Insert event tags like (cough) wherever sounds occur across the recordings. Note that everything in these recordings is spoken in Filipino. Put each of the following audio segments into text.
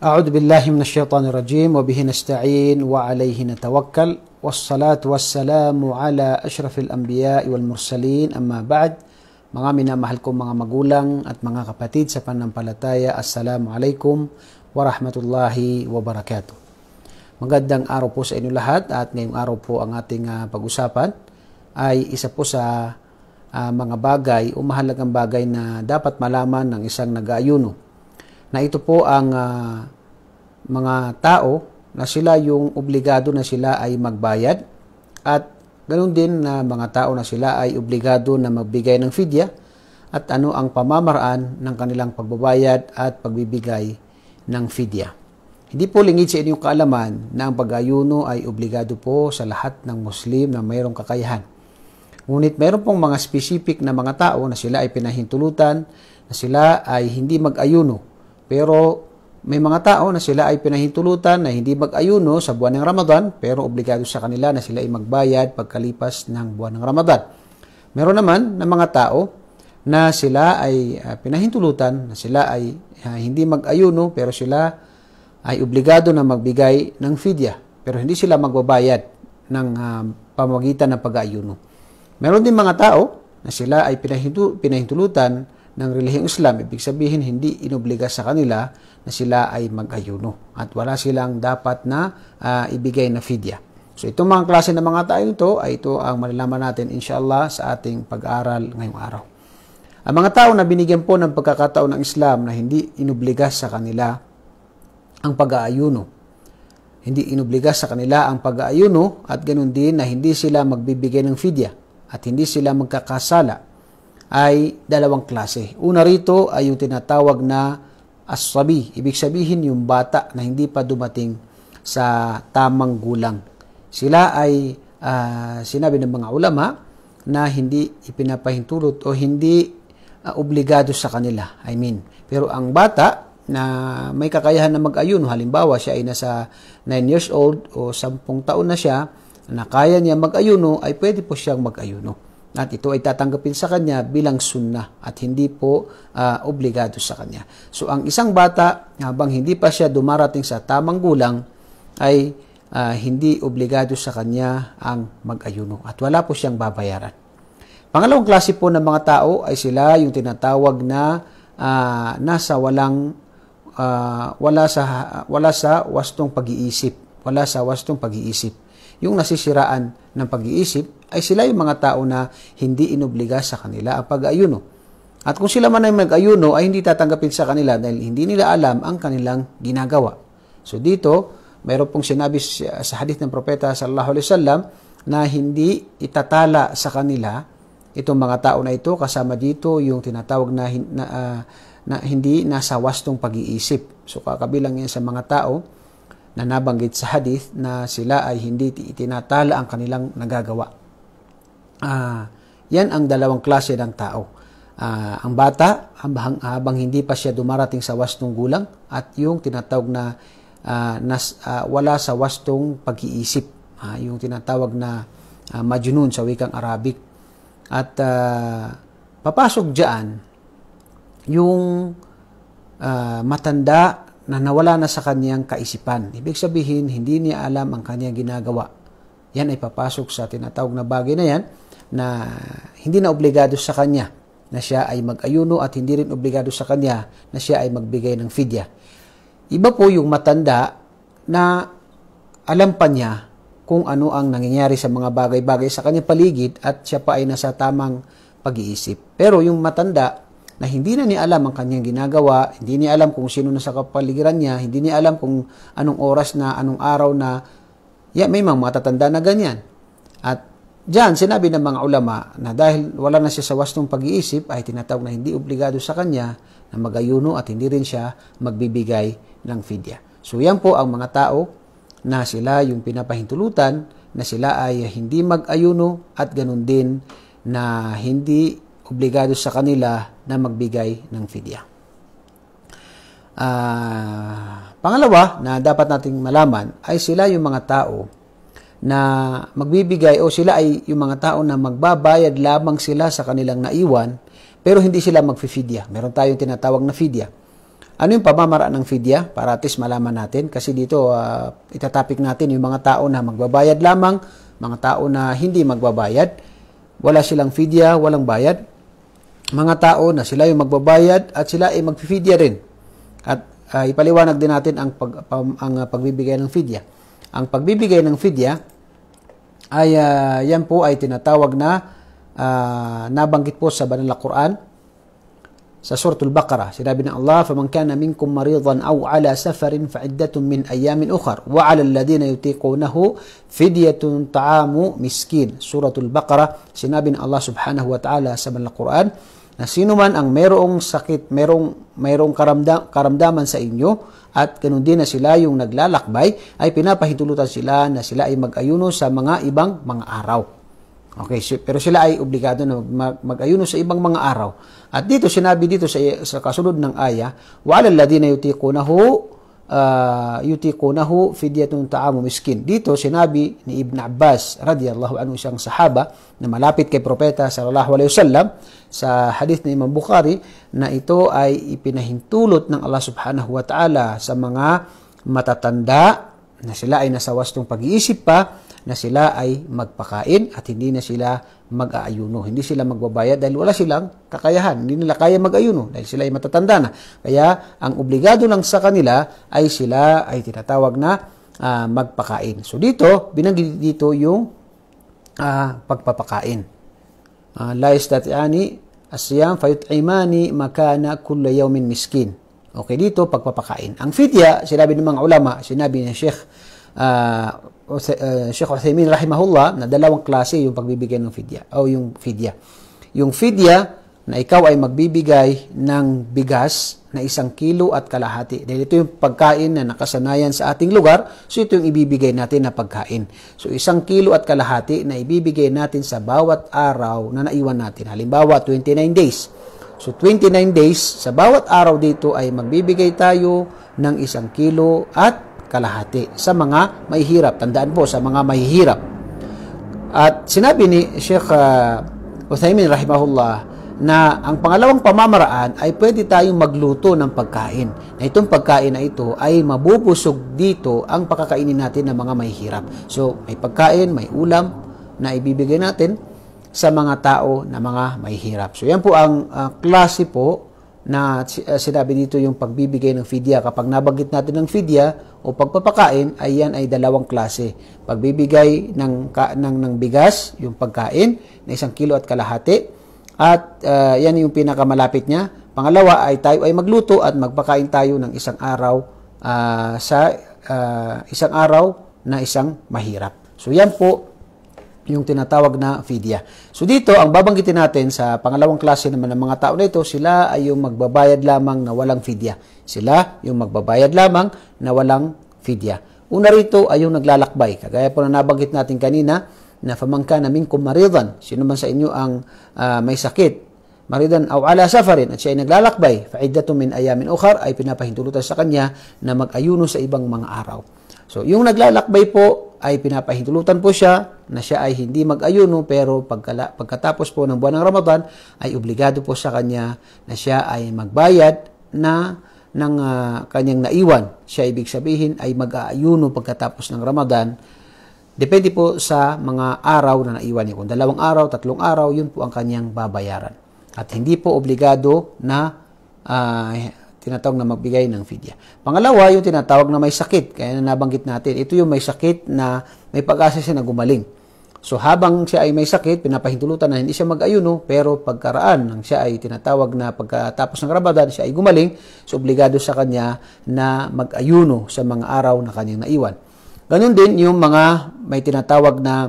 أعوذ بالله من الشيطان الرجيم وبه نستعين وعليه نتوكل والصلاة والسلام على أشرف الأنبياء والمرسلين أما بعد Mga minamahal kong mga magulang at mga kapatid sa panampalataya, Assalamu alaikum wa barakatuh. Magandang araw po sa inyo lahat at ngayong araw po ang ating uh, pag-usapan ay isa po sa uh, mga bagay o mahalagang bagay na dapat malaman ng isang nag-aayuno na ito po ang uh, mga tao na sila yung obligado na sila ay magbayad at ganoon din na mga tao na sila ay obligado na magbigay ng fidya at ano ang pamamaraan ng kanilang pagbabayad at pagbibigay ng fidya. Hindi po lingid sa inyong kaalaman na ang pag-ayuno ay obligado po sa lahat ng Muslim na mayroong kakayahan. Ngunit mayroon pong mga specific na mga tao na sila ay pinahintulutan na sila ay hindi mag-ayuno pero may mga tao na sila ay pinahintulutan na hindi mag-ayuno sa buwan ng Ramadan pero obligado sa kanila na sila ay magbayad pagkalipas ng buwan ng Ramadan. Meron naman na mga tao na sila ay ah, pinahintulutan na sila ay ah, hindi mag-ayuno pero sila ay obligado na magbigay ng fidya pero hindi sila magbabayad ng uh, pamagitan ng pag-ayuno. Meron din mga tao na sila ay pinahintulutan ng relihiyong Islam, ibig sabihin hindi inobliga sa kanila na sila ay mag-ayuno at wala silang dapat na uh, ibigay na fidya. So itong mga klase ng mga tayo ito ay ito ang malalaman natin inshallah sa ating pag-aaral ngayong araw. Ang mga tao na binigyan po ng pagkakataon ng Islam na hindi inobliga sa kanila ang pag-aayuno hindi inobliga sa kanila ang pag-aayuno at ganun din na hindi sila magbibigay ng fidya at hindi sila magkakasala ay dalawang klase. Una rito ay yung tinatawag na asabi. Ibig sabihin yung bata na hindi pa dumating sa tamang gulang. Sila ay uh, sinabi ng mga ulama na hindi ipinapahintulot o hindi uh, obligado sa kanila. I mean, pero ang bata na may kakayahan na mag-ayuno, halimbawa siya ay nasa 9 years old o 10 taon na siya, na kaya niya mag-ayuno, ay pwede po siyang mag-ayuno at ito ay tatanggapin sa kanya bilang sunnah at hindi po uh, obligado sa kanya. So ang isang bata habang hindi pa siya dumarating sa tamang gulang ay uh, hindi obligado sa kanya ang mag-ayuno at wala po siyang babayaran. Pangalawang klase po ng mga tao ay sila yung tinatawag na uh, nasa walang uh, wala sa wala sa wastong pag-iisip, wala sa wastong pag-iisip. Yung nasisiraan ng pag-iisip ay sila yung mga tao na hindi inobliga sa kanila ang pag-ayuno. At kung sila man ay mag-ayuno, ay hindi tatanggapin sa kanila dahil hindi nila alam ang kanilang ginagawa. So dito, mayroon pong sinabi sa hadith ng propeta sallallahu alaihi wasallam na hindi itatala sa kanila itong mga tao na ito kasama dito yung tinatawag na, na, uh, na hindi nasa wastong pag-iisip. So kakabilang yan sa mga tao na nabanggit sa hadith na sila ay hindi itinatala ang kanilang nagagawa. Uh, yan ang dalawang klase ng tao. Uh, ang bata, habang, habang hindi pa siya dumarating sa wastong gulang at yung tinatawag na uh, nas, uh, wala sa wastong pag-iisip. Uh, yung tinatawag na uh, majunun sa wikang Arabic. At uh, papasok dyan yung uh, matanda na nawala na sa kaniyang kaisipan. Ibig sabihin, hindi niya alam ang kaniyang ginagawa. Yan ay papasok sa tinatawag na bagay na yan na hindi na obligado sa kanya na siya ay mag-ayuno at hindi rin obligado sa kanya na siya ay magbigay ng fidya. Iba po yung matanda na alam pa niya kung ano ang nangyayari sa mga bagay-bagay sa kanyang paligid at siya pa ay nasa tamang pag-iisip. Pero yung matanda na hindi na niya alam ang kanyang ginagawa, hindi niya alam kung sino na sa kapaligiran niya, hindi niya alam kung anong oras na, anong araw na, yeah, may mga matatanda na ganyan. At Diyan, sinabi ng mga ulama na dahil wala na siya sa wastong pag-iisip ay tinatawag na hindi obligado sa kanya na magayuno at hindi rin siya magbibigay ng fidya. So yan po ang mga tao na sila yung pinapahintulutan na sila ay hindi mag-ayuno at ganun din na hindi obligado sa kanila na magbigay ng fidya. Uh, pangalawa na dapat nating malaman ay sila yung mga tao na magbibigay o sila ay yung mga tao na magbabayad lamang sila sa kanilang naiwan pero hindi sila magfifidya. Meron tayong tinatawag na fidya. Ano yung pamamaraan ng fidya? Para at malaman natin kasi dito uh, itatopic natin yung mga tao na magbabayad lamang, mga tao na hindi magbabayad, wala silang fidya, walang bayad. Mga tao na sila yung magbabayad at sila ay magfifidya rin. At uh, ipaliwanag din natin ang, pag, pam, ang uh, pagbibigay ng fidya. Ang pagbibigay ng fidya ay uh, yan po ay tinatawag na uh, nabanggit po sa banal na Quran sa Suratul Baqarah. Sinabi ng Allah, kana minkum maridan aw ala safarin fa سَفَرٍ min ayamin أَيَّامٍ wa ala الَّذِينَ يُطِيقُونَهُ fidyatun ta'amu مِسْكِينٍ Suratul Baqarah. Sinabi ng Allah subhanahu wa ta'ala sa banal na Quran, na sino man ang merong sakit, merong, merong karamdam, karamdaman sa inyo, at ganun din na sila yung naglalakbay, ay pinapahintulutan sila na sila ay mag-ayuno sa mga ibang mga araw. Okay, pero sila ay obligado na mag-ayuno sa ibang mga araw. At dito, sinabi dito sa, sa kasunod ng aya, وَعَلَى ladina يُتِيقُونَهُ uh, ah, yutikunahu fidyatun ta'amu miskin. Dito sinabi ni Ibn Abbas radiyallahu anhu siyang sahaba na malapit kay propeta sallallahu alaihi wasallam sa hadith ni Imam Bukhari na ito ay ipinahintulot ng Allah subhanahu wa ta'ala sa mga matatanda na sila ay nasa wastong pag-iisip pa na sila ay magpakain at hindi na sila mag-aayuno. Hindi sila magbabayad dahil wala silang kakayahan. Hindi nila kaya mag-ayuno dahil sila ay matatanda na. Kaya ang obligado lang sa kanila ay sila ay tinatawag na uh, magpakain. So dito, binanggit dito yung uh, pagpapakain. Uh, La istati'ani asyam fayut'imani makana kulla yawmin miskin. Okay, dito pagpapakain. Ang fitya, sinabi ng mga ulama, sinabi ni Sheikh uh, Uh, Sheikh Uthaymeen rahimahullah na dalawang klase yung pagbibigay ng fidya o yung fidya. Yung fidya na ikaw ay magbibigay ng bigas na isang kilo at kalahati. Dahil ito yung pagkain na nakasanayan sa ating lugar, so ito yung ibibigay natin na pagkain. So isang kilo at kalahati na ibibigay natin sa bawat araw na naiwan natin. Halimbawa, 29 days. So 29 days, sa bawat araw dito ay magbibigay tayo ng isang kilo at kalahati sa mga mahihirap. Tandaan po, sa mga mahihirap. At sinabi ni Sheikh uh, Uthaymin rahimahullah na ang pangalawang pamamaraan ay pwede tayong magluto ng pagkain. Na itong pagkain na ito ay mabubusog dito ang pakakainin natin ng mga mahihirap. So, may pagkain, may ulam na ibibigay natin sa mga tao na mga mahihirap. So, yan po ang uh, klase po na uh, sinabi dito yung pagbibigay ng fidya. Kapag nabanggit natin ng fidya o pagpapakain, ay yan ay dalawang klase. Pagbibigay ng, ka, ng, ng bigas, yung pagkain, na isang kilo at kalahati. At uh, yan yung pinakamalapit niya. Pangalawa ay tayo ay magluto at magpakain tayo ng isang araw uh, sa uh, isang araw na isang mahirap. So yan po yung tinatawag na fidya. So dito, ang babanggitin natin sa pangalawang klase naman ng mga tao na ito, sila ay yung magbabayad lamang na walang fidya. Sila yung magbabayad lamang na walang fidya. Una rito ay yung naglalakbay. Kagaya po na nabanggit natin kanina, na famangka namin minkum maridan, sino man sa inyo ang uh, may sakit, maridan aw ala safarin at siya ay naglalakbay, fa'iddatu min ayamin ukhar ay pinapahintulutan sa kanya na mag-ayuno sa ibang mga araw. So, yung naglalakbay po ay pinapahintulutan po siya na siya ay hindi mag-ayuno pero pagkala, pagkatapos po ng buwan ng Ramadan ay obligado po sa kanya na siya ay magbayad na ng uh, kanyang naiwan. Siya ibig sabihin ay mag-aayuno pagkatapos ng Ramadan. Depende po sa mga araw na naiwan niya. Kung dalawang araw, tatlong araw, yun po ang kanyang babayaran. At hindi po obligado na uh, tinatawag na magbigay ng fidya. Pangalawa, yung tinatawag na may sakit. Kaya na nabanggit natin, ito yung may sakit na may pag-asa siya na gumaling. So habang siya ay may sakit, pinapahintulutan na hindi siya mag-ayuno, pero pagkaraan ng siya ay tinatawag na pagkatapos ng Ramadan, siya ay gumaling, so obligado sa kanya na mag-ayuno sa mga araw na kanyang naiwan. Ganun din yung mga may tinatawag na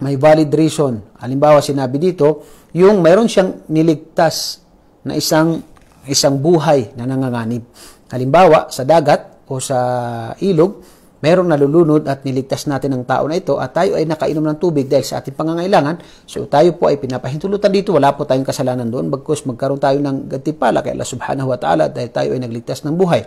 may valid reason. Halimbawa, sinabi dito, yung mayroon siyang niligtas na isang isang buhay na nanganganib. Halimbawa, sa dagat o sa ilog, mayroong nalulunod at niligtas natin ang tao na ito at tayo ay nakainom ng tubig dahil sa ating pangangailangan. So tayo po ay pinapahintulutan dito. Wala po tayong kasalanan doon. Bagkus magkaroon tayo ng gantipala kay Allah subhanahu wa ta'ala dahil tayo ay nagligtas ng buhay.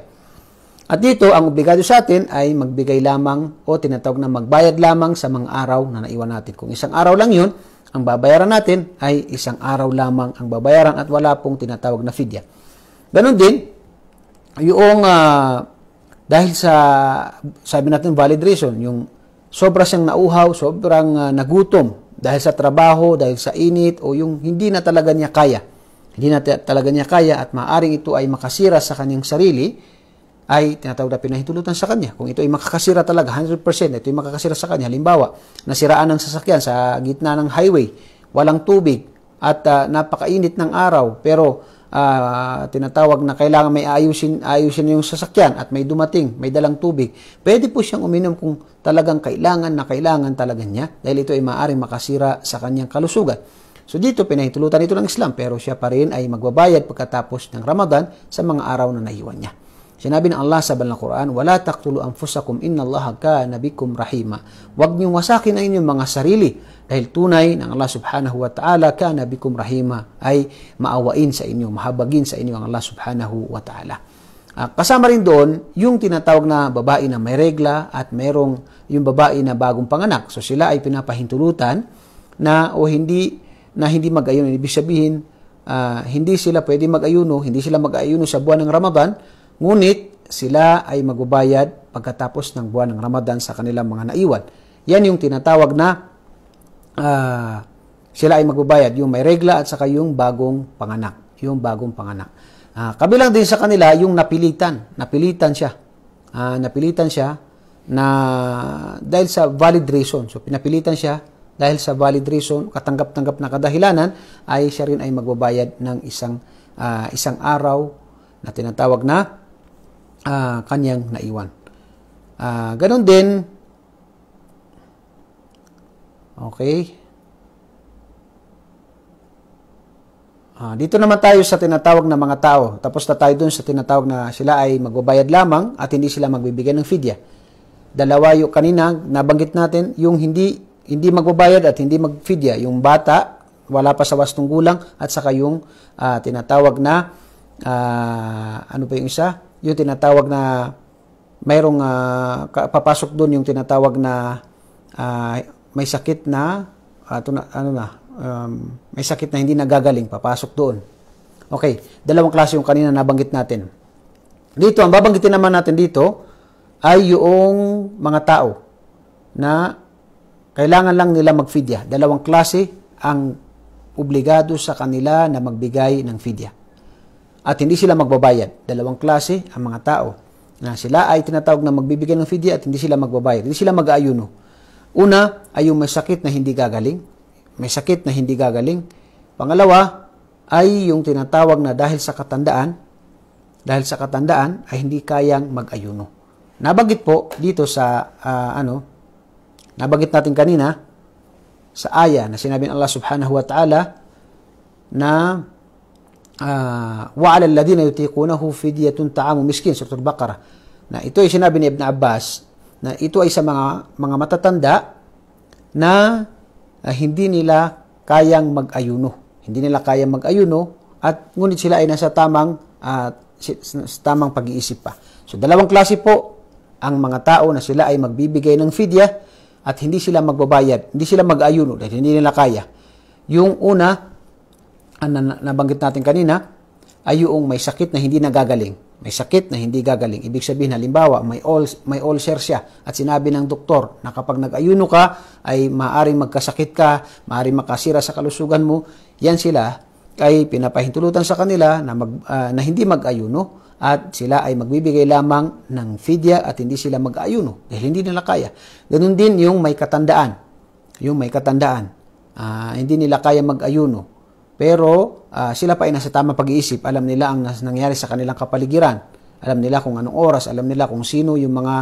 At dito, ang obligado sa atin ay magbigay lamang o tinatawag na magbayad lamang sa mga araw na naiwan natin. Kung isang araw lang yun, ang babayaran natin ay isang araw lamang ang babayaran at wala pong tinatawag na fidya. Ganon din, yung uh, dahil sa, sabi natin, valid reason, yung sobra siyang nauhaw, sobrang uh, nagutom dahil sa trabaho, dahil sa init, o yung hindi na talaga niya kaya. Hindi na talaga niya kaya at maaaring ito ay makasira sa kanyang sarili, ay tinatawag na pinahintulutan sa kanya. Kung ito ay makakasira talaga, 100%, ito ay makakasira sa kanya. Halimbawa, nasiraan ng sasakyan sa gitna ng highway, walang tubig, at uh, napakainit ng araw, pero uh, tinatawag na kailangan may ayusin, ayusin yung sasakyan at may dumating, may dalang tubig, pwede po siyang uminom kung talagang kailangan na kailangan talaga niya dahil ito ay maaaring makasira sa kanyang kalusugan. So dito, pinahintulutan ito ng Islam pero siya pa rin ay magbabayad pagkatapos ng Ramadan sa mga araw na naiwan niya. Sinabi ng Allah sa Banal na Quran, Wala taktulu anfusakum inna Allah ka nabikum rahima. Huwag niyong wasakin ang inyong mga sarili dahil tunay ng Allah subhanahu wa ta'ala, kana bikum rahima, ay maawain sa inyo, mahabagin sa inyo ang Allah subhanahu wa ta'ala. Uh, kasama rin doon, yung tinatawag na babae na may regla at merong yung babae na bagong panganak. So sila ay pinapahintulutan na o hindi na hindi mag-ayuno. Ibig sabihin, uh, hindi sila pwede mag-ayuno, hindi sila mag-ayuno sa buwan ng Ramadan, ngunit sila ay magbabayad pagkatapos ng buwan ng Ramadan sa kanilang mga naiwan. Yan yung tinatawag na uh, sila ay magbabayad. Yung may regla at saka yung bagong panganak. Yung bagong panganak. Uh, kabilang din sa kanila yung napilitan. Napilitan siya. Uh, napilitan siya na dahil sa valid reason. So pinapilitan siya dahil sa valid reason, katanggap-tanggap na kadahilanan ay siya rin ay magbabayad ng isang uh, isang araw na tinatawag na uh, kanyang naiwan. Uh, ganon din Okay? Ah, dito naman tayo sa tinatawag na mga tao. Tapos na tayo dun sa tinatawag na sila ay magbabayad lamang at hindi sila magbibigay ng fidya. Dalawa yung kanina, nabanggit natin, yung hindi hindi magbabayad at hindi magfidya. Yung bata, wala pa sa wastong gulang at saka yung uh, tinatawag na uh, ano pa yung isa? Yung tinatawag na mayroong uh, papasok doon yung tinatawag na uh, may sakit na, uh, na ano na, um, may sakit na hindi nagagaling, papasok doon. Okay, dalawang klase yung kanina nabanggit natin. Dito, ang babanggitin naman natin dito ay yung mga tao na kailangan lang nila magfidya. Dalawang klase ang obligado sa kanila na magbigay ng fidya. At hindi sila magbabayad. Dalawang klase ang mga tao na sila ay tinatawag na magbibigay ng fidya at hindi sila magbabayad. Hindi sila mag-aayuno. Una ay yung may sakit na hindi gagaling. May sakit na hindi gagaling. Pangalawa ay yung tinatawag na dahil sa katandaan, dahil sa katandaan ay hindi kayang mag-ayuno. Nabanggit po dito sa uh, ano, nabanggit natin kanina sa aya na sinabi ng Allah Subhanahu wa Ta'ala na uh, wa 'alal ladina yutiqunahu fidyatun ta'amu miskin surah Al-Baqarah. Na ito ay sinabi ni Ibn Abbas na ito ay sa mga mga matatanda na uh, hindi nila kayang mag-ayuno. Hindi nila kayang mag-ayuno at ngunit sila ay nasa tamang uh, sa tamang pag-iisip pa. So dalawang klase po ang mga tao na sila ay magbibigay ng fidya at hindi sila magbabayad, hindi sila mag-ayuno dahil hindi nila kaya. Yung una, ang nabanggit natin kanina, ay yung may sakit na hindi nagagaling may sakit na hindi gagaling. Ibig sabihin, halimbawa, may, ul may ulcer siya at sinabi ng doktor na kapag nag-ayuno ka, ay maaaring magkasakit ka, maaaring makasira sa kalusugan mo. Yan sila ay pinapahintulutan sa kanila na, mag, uh, na hindi mag-ayuno at sila ay magbibigay lamang ng fidya at hindi sila mag-ayuno dahil hindi nila kaya. Ganun din yung may katandaan. Yung may katandaan. Uh, hindi nila kaya mag-ayuno pero uh, sila pa ay nasa tamang pag-iisip. Alam nila ang nangyari sa kanilang kapaligiran. Alam nila kung anong oras, alam nila kung sino yung mga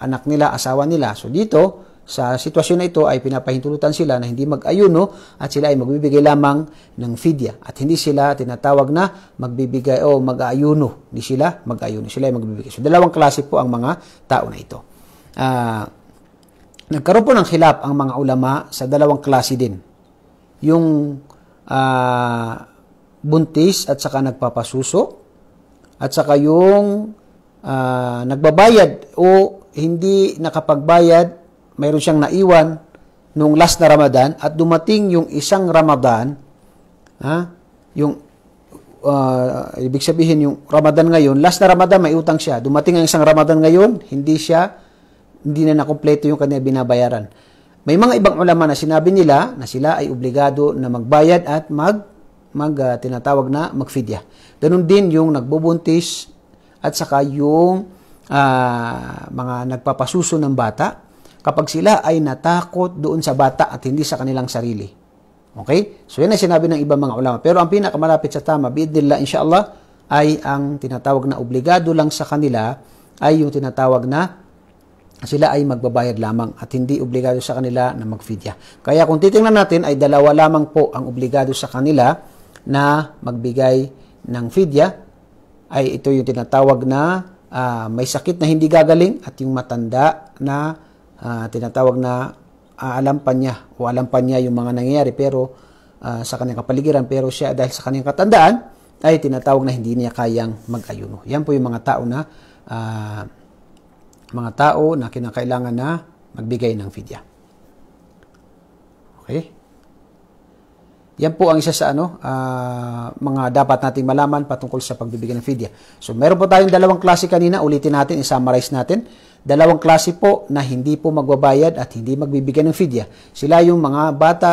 anak nila, asawa nila. So dito, sa sitwasyon na ito ay pinapahintulutan sila na hindi mag-ayuno at sila ay magbibigay lamang ng fidya. At hindi sila tinatawag na magbibigay o mag-ayuno. Hindi sila mag-ayuno. Sila ay magbibigay. So dalawang klase po ang mga tao na ito. Uh, nagkaroon po ng khilaf ang mga ulama sa dalawang klase din. Yung uh, buntis at saka nagpapasuso at saka yung uh, nagbabayad o hindi nakapagbayad, mayroon siyang naiwan nung last na Ramadan at dumating yung isang Ramadan, ha? yung uh, ibig sabihin yung Ramadan ngayon, last na Ramadan may utang siya. Dumating ang isang Ramadan ngayon, hindi siya hindi na nakumpleto yung kanya binabayaran. May mga ibang ulama na sinabi nila na sila ay obligado na magbayad at mag, mag uh, tinatawag na magfidya. Ganun din yung nagbubuntis at saka yung uh, mga nagpapasuso ng bata kapag sila ay natakot doon sa bata at hindi sa kanilang sarili. Okay? So yan ay sinabi ng ibang mga ulama. Pero ang pinakamalapit sa tama, biidnillah insyaAllah, ay ang tinatawag na obligado lang sa kanila ay yung tinatawag na sila ay magbabayad lamang at hindi obligado sa kanila na magfidya. Kaya kung titingnan natin ay dalawa lamang po ang obligado sa kanila na magbigay ng fidya ay ito yung tinatawag na uh, may sakit na hindi gagaling at yung matanda na uh, tinatawag na aalampan ah, uh, niya o alampan niya yung mga nangyayari pero uh, sa kanyang kapaligiran pero siya dahil sa kanyang katandaan ay tinatawag na hindi niya kayang mag-ayuno. Yan po yung mga tao na uh, mga tao na kinakailangan na magbigay ng fidya. Okay? Yan po ang isa sa ano, uh, mga dapat nating malaman patungkol sa pagbibigay ng fidya. So meron po tayong dalawang klase kanina, ulitin natin, i-summarize natin. Dalawang klase po na hindi po magbabayad at hindi magbibigay ng fidya. Sila yung mga bata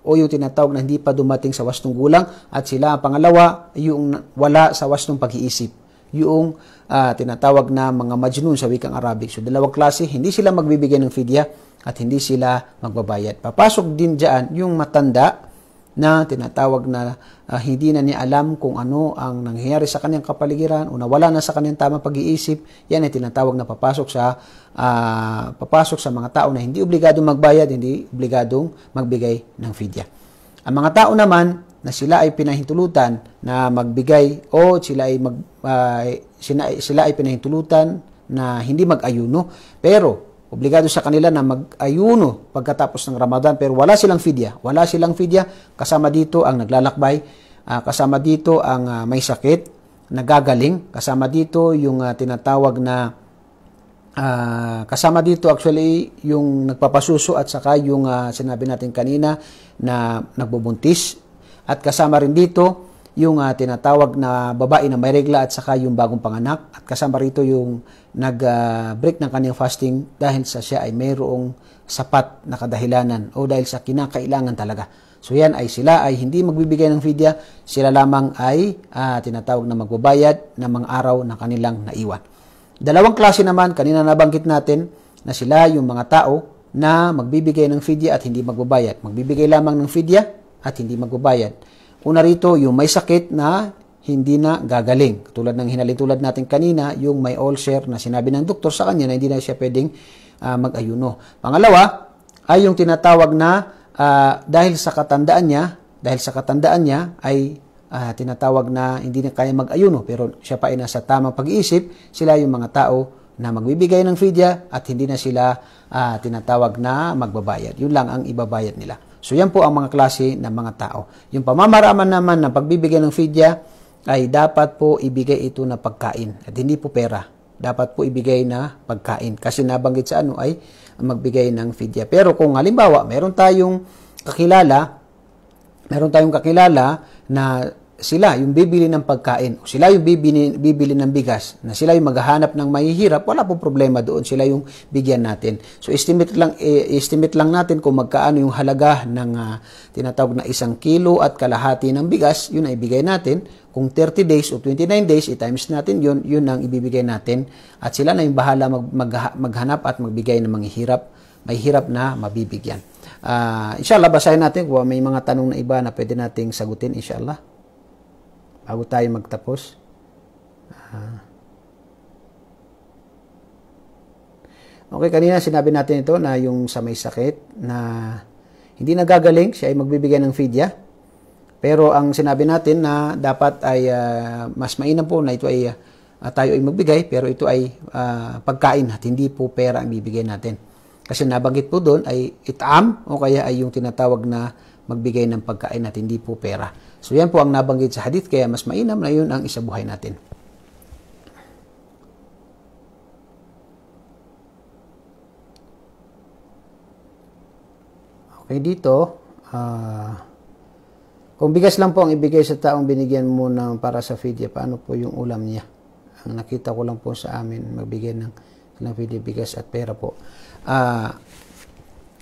o yung tinatawag na hindi pa dumating sa wastong gulang at sila ang pangalawa yung wala sa wastong pag-iisip yung uh, tinatawag na mga majnun sa wikang Arabic. So dalawang klase, hindi sila magbibigay ng fidya at hindi sila magbabayad. Papasok din dyan yung matanda na tinatawag na uh, hindi na niya alam kung ano ang nangyayari sa kanyang kapaligiran o nawala na sa kanyang tama pag-iisip, yan ay tinatawag na papasok sa uh, papasok sa mga tao na hindi obligadong magbayad, hindi obligadong magbigay ng fidya. Ang mga tao naman na sila ay pinahintulutan na magbigay o sila ay mag uh, ah, sila, sila ay pinahintulutan na hindi mag-ayuno pero obligado sa kanila na mag-ayuno pagkatapos ng Ramadan pero wala silang fidya wala silang fidya kasama dito ang naglalakbay uh, kasama dito ang uh, may sakit nagagaling kasama dito yung uh, tinatawag na uh, kasama dito actually yung nagpapasuso at saka yung uh, sinabi natin kanina na nagbubuntis at kasama rin dito yung uh, tinatawag na babae na may regla at saka yung bagong panganak. At kasama rito yung nag-break ah, uh, ng kanyang fasting dahil sa siya ay mayroong sapat na kadahilanan o dahil sa kinakailangan talaga. So yan ay sila ay hindi magbibigay ng fidya, sila lamang ay uh, tinatawag na magbabayad ng mga araw na kanilang naiwan. Dalawang klase naman, kanina nabanggit natin na sila yung mga tao na magbibigay ng fidya at hindi magbabayad. Magbibigay lamang ng fidya at hindi magbabayad. Una rito, yung may sakit na hindi na gagaling. Tulad ng hinalintulad natin kanina, yung may ulcer na sinabi ng doktor sa kanya na hindi na siya pwedeng uh, mag-ayuno. Pangalawa ay yung tinatawag na uh, dahil sa katandaan niya, dahil sa katandaan niya ay uh, tinatawag na hindi na kaya mag-ayuno pero siya pa ay nasa tamang pag-iisip, sila yung mga tao na magbibigay ng fidya at hindi na sila uh, tinatawag na magbabayad. Yun lang ang ibabayad nila. So yan po ang mga klase ng mga tao. Yung pamamaraman naman ng pagbibigay ng fidya ay dapat po ibigay ito na pagkain at hindi po pera. Dapat po ibigay na pagkain kasi nabanggit sa ano ay magbigay ng fidya. Pero kung halimbawa meron tayong kakilala, meron tayong kakilala na sila yung bibili ng pagkain o sila yung bibili, bibili ng bigas na sila yung maghahanap ng mahihirap, wala pong problema doon. Sila yung bigyan natin. So estimate lang, eh, estimate lang natin kung magkaano yung halaga ng uh, tinatawag na isang kilo at kalahati ng bigas, yun ay ibigay natin. Kung 30 days o 29 days, i-times natin yun, yun ang ibibigay natin. At sila na yung bahala mag, mag, maghanap at magbigay ng manghihirap, mahihirap na mabibigyan. Uh, inshallah, basahin natin kung may mga tanong na iba na pwede nating sagutin, inshallah bago tayo magtapos. Ah. okay, kanina sinabi natin ito na yung sa may sakit na hindi nagagaling, siya ay magbibigay ng fidya. Pero ang sinabi natin na dapat ay uh, mas mainam po na ito ay uh, tayo ay magbigay pero ito ay uh, pagkain at hindi po pera ang bibigay natin. Kasi nabanggit po doon ay itam o kaya ay yung tinatawag na magbigay ng pagkain at hindi po pera. So yan po ang nabanggit sa hadith kaya mas mainam na yun ang isa buhay natin. Okay, dito, uh, kung bigas lang po ang ibigay sa taong binigyan mo ng para sa fidya, paano po yung ulam niya? Ang nakita ko lang po sa amin, magbigay ng, ng fidya bigas at pera po. Uh,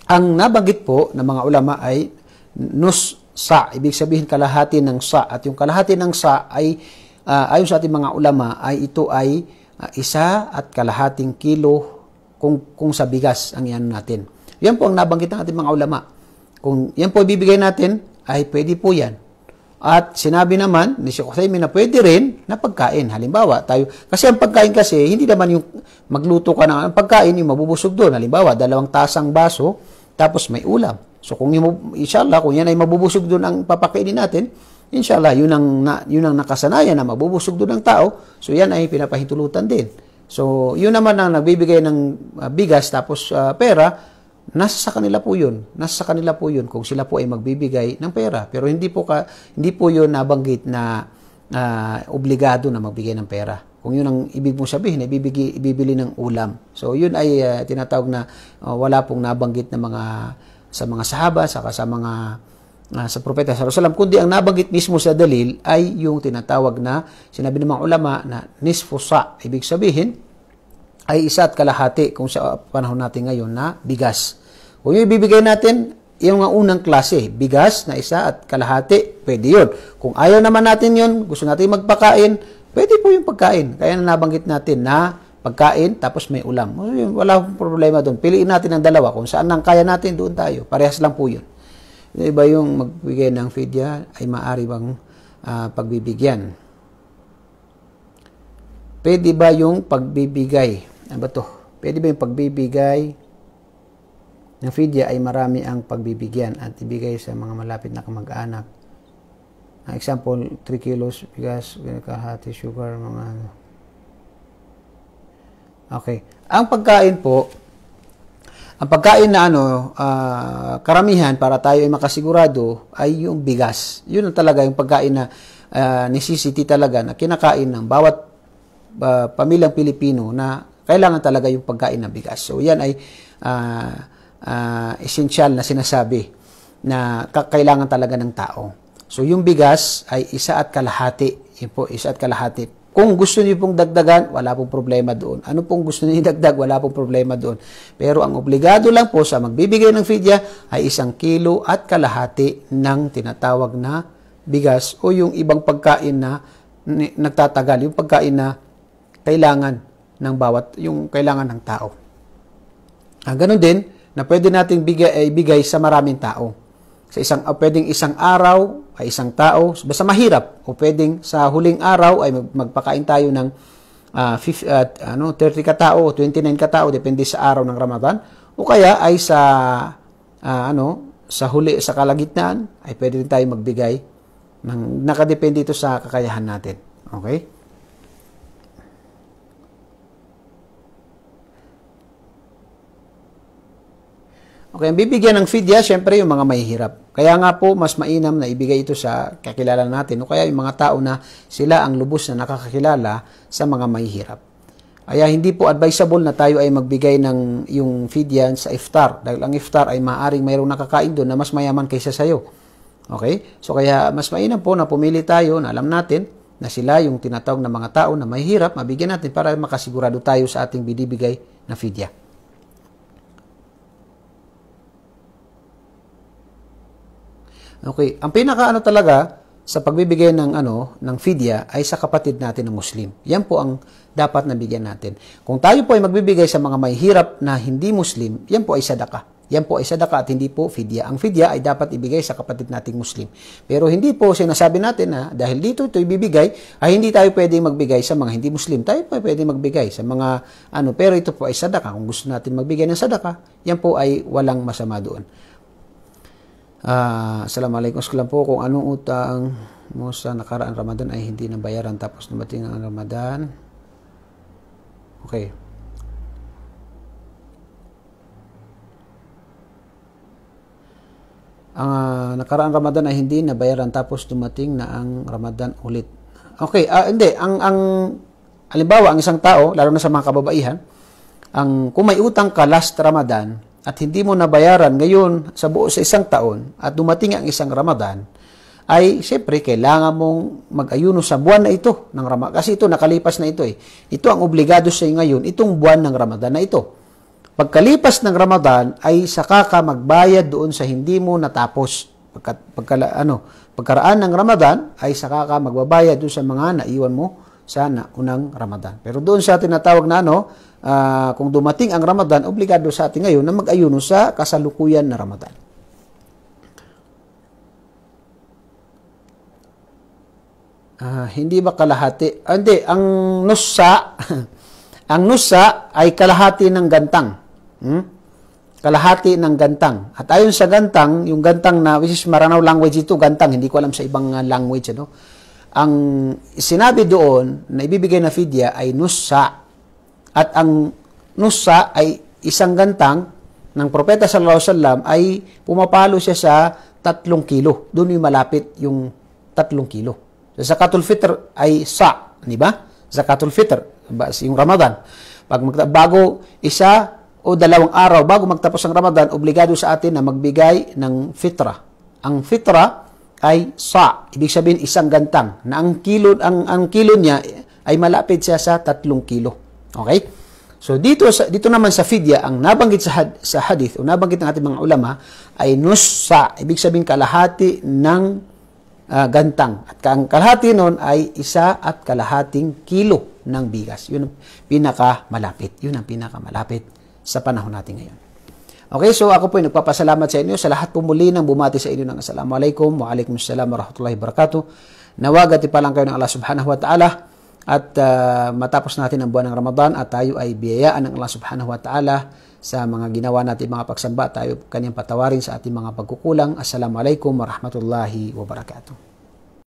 ang nabanggit po ng mga ulama ay nus sa. Ibig sabihin kalahati ng sa. At yung kalahati ng sa ay, uh, ayon sa ating mga ulama, ay ito ay uh, isa at kalahating kilo kung, kung sa bigas ang iyan natin. Yan po ang nabanggit ng ating mga ulama. Kung yan po ibibigay natin, ay pwede po yan. At sinabi naman ni Sheikh Uthaymeen na pwede rin na pagkain. Halimbawa, tayo, kasi ang pagkain kasi, hindi naman yung magluto ka ng pagkain, yung mabubusog doon. Halimbawa, dalawang tasang baso, tapos may ulam. So kung yung, inshallah, kung yan ay mabubusog doon ang papakainin natin, inshallah, yun ang, na, yun ang nakasanayan na mabubusog doon ang tao, so yan ay pinapahintulutan din. So yun naman ang nagbibigay ng uh, bigas tapos uh, pera, nasa sa kanila po yun. Nasa sa kanila po yun kung sila po ay magbibigay ng pera. Pero hindi po, ka, hindi po yun nabanggit na uh, obligado na magbigay ng pera. Kung yun ang ibig mong sabihin, ibibigi, ibibili ng ulam. So yun ay uh, tinatawag na uh, wala pong nabanggit na mga sa mga sahaba, saka sa mga uh, sa propeta sa Jerusalem, kundi ang nabanggit mismo sa dalil ay yung tinatawag na sinabi ng mga ulama na nisfusa. Ibig sabihin, ay isa at kalahati kung sa panahon natin ngayon na bigas. Kung yung ibibigay natin, yung unang klase, bigas na isa at kalahati, pwede yun. Kung ayaw naman natin yun, gusto natin magpakain, Pwede po yung pagkain. Kaya na nabanggit natin na pagkain tapos may ulam. Wala akong problema doon. Piliin natin ang dalawa. Kung saan ang kaya natin, doon tayo. Parehas lang po yun. iba yung magbigay ng fidya ay maaari bang uh, pagbibigyan. Pwede ba yung pagbibigay? Ano ba to? Pwede ba yung pagbibigay ng fidya ay marami ang pagbibigyan at ibigay sa mga malapit na kamag-anak uh, example 3 kilos bigas kalahati sugar mga ano okay ang pagkain po ang pagkain na ano uh, karamihan para tayo ay makasigurado ay yung bigas yun ang talaga yung pagkain na uh, necessity talaga na kinakain ng bawat uh, pamilyang Pilipino na kailangan talaga yung pagkain ng bigas so yan ay uh, uh, essential na sinasabi na kailangan talaga ng tao So yung bigas ay isa at kalahati. Yun po, isa at kalahati. Kung gusto niyo pong dagdagan, wala pong problema doon. Ano pong gusto niyo dagdag, wala pong problema doon. Pero ang obligado lang po sa magbibigay ng fidya ay isang kilo at kalahati ng tinatawag na bigas o yung ibang pagkain na nagtatagal, yung pagkain na kailangan ng bawat, yung kailangan ng tao. Ah, ganun din, na pwede nating bigay, ibigay sa maraming tao sa isang, o ah, pwedeng isang araw ay isang tao, basta mahirap, o pwedeng sa huling araw ay magpakain tayo ng uh, 50, uh, ano, 30 katao o 29 katao, depende sa araw ng Ramadan, o kaya ay sa, uh, ano, sa huli, sa kalagitnaan, ay pwede rin tayo magbigay ng, nakadepende ito sa kakayahan natin. Okay? Okay, ang bibigyan ng ya, syempre yung mga mahihirap. Kaya nga po, mas mainam na ibigay ito sa kakilala natin o kaya yung mga tao na sila ang lubos na nakakakilala sa mga mahihirap. Kaya hindi po advisable na tayo ay magbigay ng yung fidyan sa iftar dahil ang iftar ay maaaring mayroong nakakain doon na mas mayaman kaysa sayo. Okay? So kaya mas mainam po na pumili tayo na alam natin na sila yung tinatawag na mga tao na mahihirap, mabigyan natin para makasigurado tayo sa ating binibigay na fidya. Okay, ang pinaka ano talaga sa pagbibigay ng ano ng fidya ay sa kapatid natin na Muslim. Yan po ang dapat nabigyan natin. Kung tayo po ay magbibigay sa mga may hirap na hindi Muslim, yan po ay sadaka. Yan po ay sadaka at hindi po fidya. Ang fidya ay dapat ibigay sa kapatid nating Muslim. Pero hindi po sinasabi natin na dahil dito ito ibibigay, ay hindi tayo pwedeng magbigay sa mga hindi Muslim. Tayo po ay pwedeng magbigay sa mga ano. Pero ito po ay sadaka. Kung gusto natin magbigay ng sadaka, yan po ay walang masama doon. Uh, Assalamualaikum. Gusto lang po kung anong utang mo sa nakaraan Ramadan ay hindi nabayaran tapos dumating ang Ramadan. Okay. Ang uh, ah, nakaraan Ramadan ay hindi nabayaran tapos dumating na ang Ramadan ulit. Okay, uh, hindi ang ang alibawa ang isang tao lalo na sa mga kababaihan, ang kung may utang ka last Ramadan, at hindi mo nabayaran ngayon sa buo sa isang taon at dumating ang isang Ramadan, ay siyempre kailangan mong mag-ayuno sa buwan na ito ng Ramadan. Kasi ito, nakalipas na ito eh. Ito ang obligado sa iyo ngayon, itong buwan ng Ramadan na ito. Pagkalipas ng Ramadan ay saka ka magbayad doon sa hindi mo natapos. Pagka, pagka, ano, pagkaraan ng Ramadan ay saka ka magbabayad doon sa mga naiwan mo sana unang Ramadan. Pero doon sa tinatawag na ano, uh, kung dumating ang Ramadan, obligado sa atin ngayon na mag-ayuno sa kasalukuyan na Ramadan. Uh, hindi ba kalahati? Ah, hindi, ang nusa, (laughs) ang nusa ay kalahati ng gantang. Hmm? Kalahati ng gantang. At ayon sa gantang, yung gantang na, which is Maranao language ito, gantang, hindi ko alam sa ibang ah, language, ano? Ang sinabi doon na ibibigay na fidya ay nusa. At ang nusa ay isang gantang ng propeta sallallahu alaihi wasallam ay pumapalo siya sa tatlong kilo. Doon yung malapit yung tatlong kilo. Sa Zakatul Fitr ay sa, di ba? Zakatul Fitr, yung Ramadan. Pag magta- bago isa o dalawang araw bago magtapos ang Ramadan, obligado sa atin na magbigay ng fitra. Ang fitra ay sa. Ibig sabihin isang gantang na ang kilo ang ang kilo niya ay malapit siya sa 3 kilo. Okay? So dito sa, dito naman sa fidya ang nabanggit sa had, sa hadith o nabanggit ng ating mga ulama ay nus sa. Ibig sabihin kalahati ng uh, gantang at ang kalahati noon ay isa at kalahating kilo ng bigas. Yun ang pinakamalapit. Yun ang pinakamalapit sa panahon natin ngayon. Okay, so ako po ay nagpapasalamat sa inyo sa lahat po muli nang bumati sa inyo ng Assalamualaikum, Waalaikumsalam, Warahmatullahi Wabarakatuh. Nawag at ipalang kayo ng Allah Subhanahu Wa Ta'ala at uh, matapos natin ang buwan ng Ramadan at tayo ay biyayaan ng Allah Subhanahu Wa Ta'ala sa mga ginawa natin mga pagsamba. Tayo kanyang patawarin sa ating mga pagkukulang. Assalamualaikum, Warahmatullahi Wabarakatuh.